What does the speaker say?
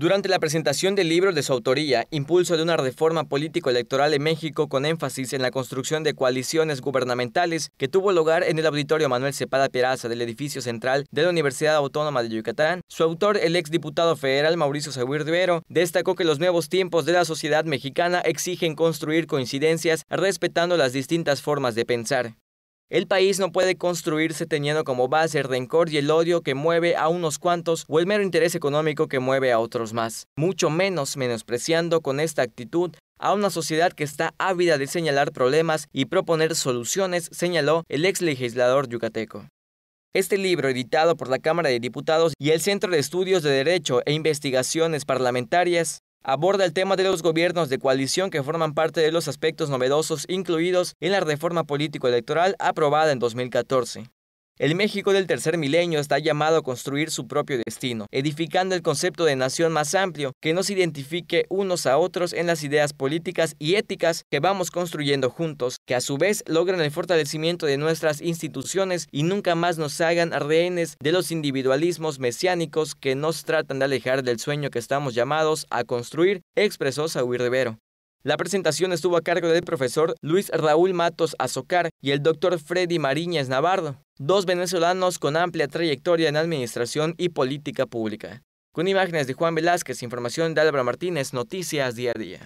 Durante la presentación del libro de su autoría, Impulso de una reforma político-electoral en México con énfasis en la construcción de coaliciones gubernamentales que tuvo lugar en el auditorio Manuel Cepada Peraza del edificio central de la Universidad Autónoma de Yucatán, su autor, el exdiputado federal Mauricio Seguir Rivero, destacó que los nuevos tiempos de la sociedad mexicana exigen construir coincidencias respetando las distintas formas de pensar. El país no puede construirse teniendo como base el rencor y el odio que mueve a unos cuantos o el mero interés económico que mueve a otros más, mucho menos menospreciando con esta actitud a una sociedad que está ávida de señalar problemas y proponer soluciones, señaló el ex legislador yucateco. Este libro, editado por la Cámara de Diputados y el Centro de Estudios de Derecho e Investigaciones Parlamentarias, aborda el tema de los gobiernos de coalición que forman parte de los aspectos novedosos incluidos en la reforma político-electoral aprobada en 2014. El México del tercer milenio está llamado a construir su propio destino, edificando el concepto de nación más amplio que nos identifique unos a otros en las ideas políticas y éticas que vamos construyendo juntos, que a su vez logran el fortalecimiento de nuestras instituciones y nunca más nos hagan rehenes de los individualismos mesiánicos que nos tratan de alejar del sueño que estamos llamados a construir, expresó Saúl Rivero. La presentación estuvo a cargo del profesor Luis Raúl Matos Azocar y el doctor Freddy Mariñez Navarro, dos venezolanos con amplia trayectoria en administración y política pública. Con imágenes de Juan Velázquez, información de Álvaro Martínez, Noticias Día a Día.